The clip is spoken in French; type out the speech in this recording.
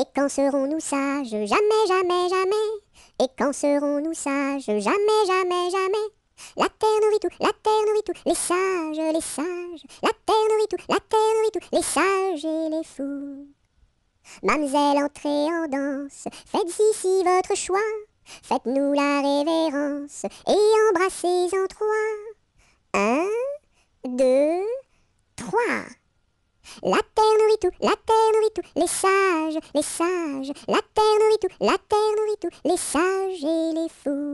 Et quand serons-nous sages Jamais, jamais, jamais. Et quand serons-nous sages Jamais, jamais, jamais. La terre nourrit tout, la terre nourrit tout, les sages, les sages. La terre nourrit tout, la terre nourrit tout, les sages et les fous. Mamselle, entrez en danse, faites ici votre choix. Faites-nous la révérence et embrassez en trois. Un, deux, trois. La terre nourrit tout, la terre les sages, les sages, la terre nourrit tout, la terre nourrit tout, les sages et les fous.